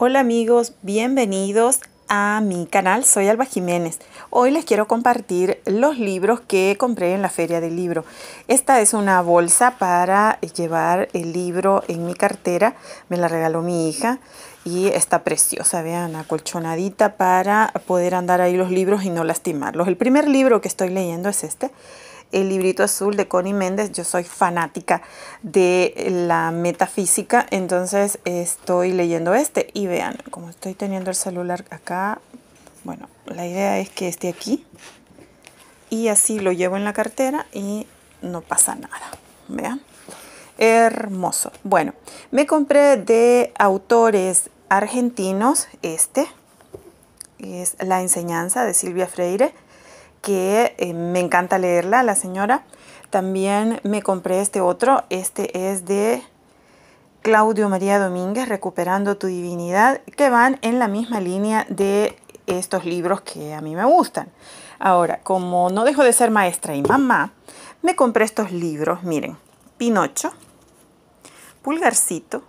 Hola amigos, bienvenidos a mi canal, soy Alba Jiménez. Hoy les quiero compartir los libros que compré en la feria del libro. Esta es una bolsa para llevar el libro en mi cartera, me la regaló mi hija y está preciosa, vean, acolchonadita para poder andar ahí los libros y no lastimarlos. El primer libro que estoy leyendo es este, el librito azul de Connie Méndez, yo soy fanática de la metafísica, entonces estoy leyendo este y vean, como estoy teniendo el celular acá, bueno, la idea es que esté aquí y así lo llevo en la cartera y no pasa nada, vean. Hermoso. Bueno, me compré de autores argentinos este, es La enseñanza de Silvia Freire que eh, me encanta leerla, la señora. También me compré este otro, este es de Claudio María Domínguez, Recuperando tu Divinidad, que van en la misma línea de estos libros que a mí me gustan. Ahora, como no dejo de ser maestra y mamá, me compré estos libros, miren, Pinocho, Pulgarcito,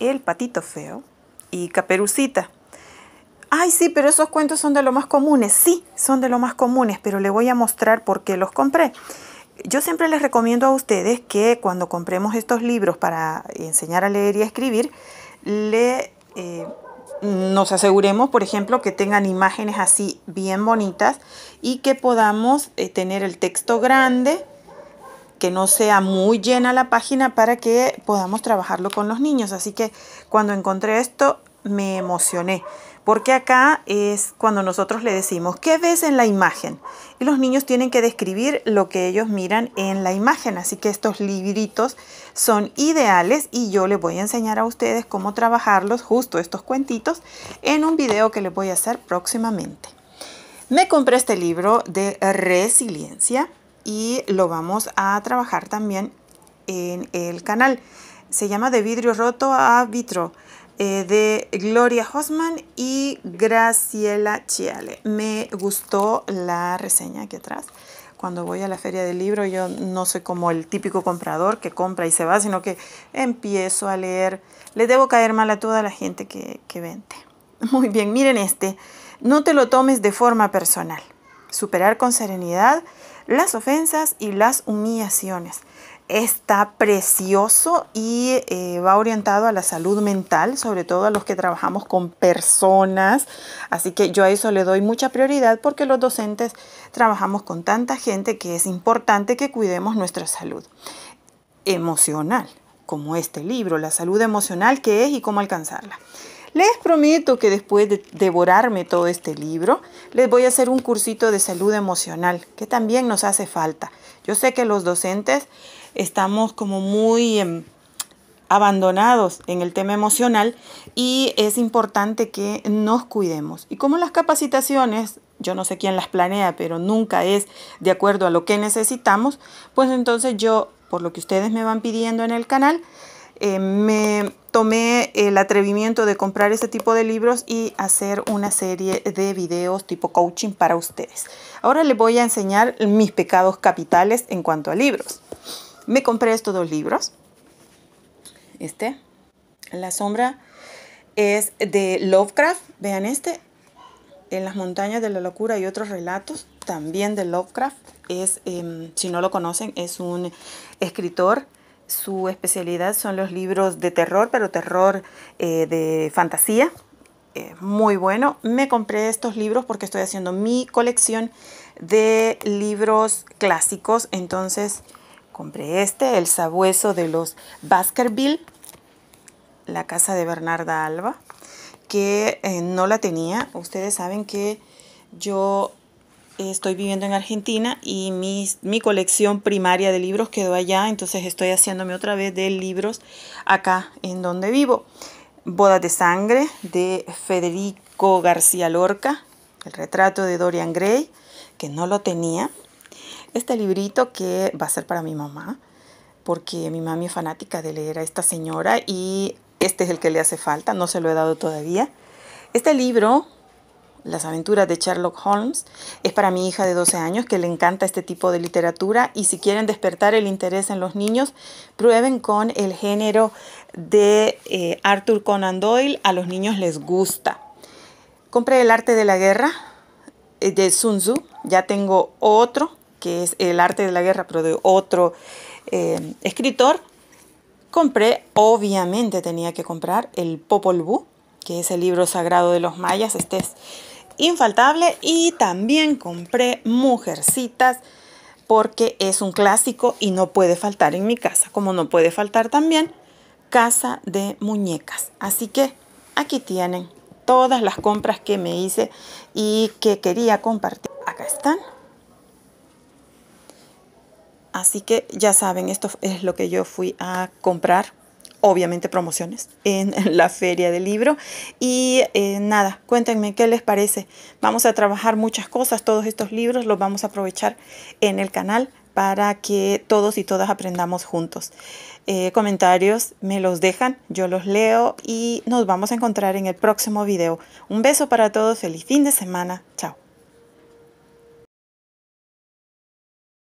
El Patito Feo y Caperucita. Ay, sí, pero esos cuentos son de lo más comunes. Sí, son de lo más comunes, pero le voy a mostrar por qué los compré. Yo siempre les recomiendo a ustedes que cuando compremos estos libros para enseñar a leer y a escribir, le, eh, nos aseguremos, por ejemplo, que tengan imágenes así bien bonitas y que podamos eh, tener el texto grande, que no sea muy llena la página para que podamos trabajarlo con los niños. Así que cuando encontré esto, me emocioné. Porque acá es cuando nosotros le decimos, ¿qué ves en la imagen? Y los niños tienen que describir lo que ellos miran en la imagen. Así que estos libritos son ideales y yo les voy a enseñar a ustedes cómo trabajarlos, justo estos cuentitos, en un video que les voy a hacer próximamente. Me compré este libro de resiliencia y lo vamos a trabajar también en el canal. Se llama De vidrio roto a vitro. Eh, de Gloria Hosman y Graciela Chiale. Me gustó la reseña aquí atrás. Cuando voy a la feria del libro yo no soy como el típico comprador que compra y se va, sino que empiezo a leer. Le debo caer mal a toda la gente que, que vende. Muy bien, miren este. No te lo tomes de forma personal. Superar con serenidad las ofensas y las humillaciones está precioso y eh, va orientado a la salud mental, sobre todo a los que trabajamos con personas. Así que yo a eso le doy mucha prioridad porque los docentes trabajamos con tanta gente que es importante que cuidemos nuestra salud emocional, como este libro, la salud emocional que es y cómo alcanzarla. Les prometo que después de devorarme todo este libro, les voy a hacer un cursito de salud emocional, que también nos hace falta. Yo sé que los docentes estamos como muy em, abandonados en el tema emocional y es importante que nos cuidemos. Y como las capacitaciones, yo no sé quién las planea, pero nunca es de acuerdo a lo que necesitamos, pues entonces yo, por lo que ustedes me van pidiendo en el canal, eh, me tomé el atrevimiento de comprar este tipo de libros y hacer una serie de videos tipo coaching para ustedes. Ahora les voy a enseñar mis pecados capitales en cuanto a libros. Me compré estos dos libros. Este, La sombra, es de Lovecraft. Vean este, En las montañas de la locura y otros relatos, también de Lovecraft. Es, em, si no lo conocen, es un escritor. Su especialidad son los libros de terror, pero terror eh, de fantasía. Eh, muy bueno. Me compré estos libros porque estoy haciendo mi colección de libros clásicos. Entonces, Compré este, el sabueso de los Baskerville, la casa de Bernarda Alba, que eh, no la tenía. Ustedes saben que yo estoy viviendo en Argentina y mi, mi, colección primaria de libros quedó allá, entonces estoy haciéndome otra vez de libros acá en donde vivo. Boda de sangre de Federico García Lorca, el retrato de Dorian Gray, que no lo tenía, este librito que va a ser para mi mamá, porque mi mami es fanática de leer a esta señora y este es el que le hace falta, no se lo he dado todavía. Este libro, Las aventuras de Sherlock Holmes, es para mi hija de 12 años que le encanta este tipo de literatura y si quieren despertar el interés en los niños, prueben con el género de eh, Arthur Conan Doyle, a los niños les gusta. Compré el arte de la guerra eh, de Sun Tzu, ya tengo otro que es El arte de la guerra, pero de otro eh, escritor, compré, obviamente tenía que comprar el Popol Vuh, que es el libro sagrado de los mayas, este es infaltable, y también compré Mujercitas, porque es un clásico y no puede faltar en mi casa, como no puede faltar también Casa de Muñecas. Así que aquí tienen todas las compras que me hice y que quería compartir. Acá están. Así que ya saben, esto es lo que yo fui a comprar obviamente promociones en la feria del libro. Y eh, nada, cuéntenme qué les parece. Vamos a trabajar muchas cosas, todos estos libros los vamos a aprovechar en el canal para que todos y todas aprendamos juntos. Eh, comentarios me los dejan, yo los leo y nos vamos a encontrar en el próximo video. Un beso para todos, feliz fin de semana, chao.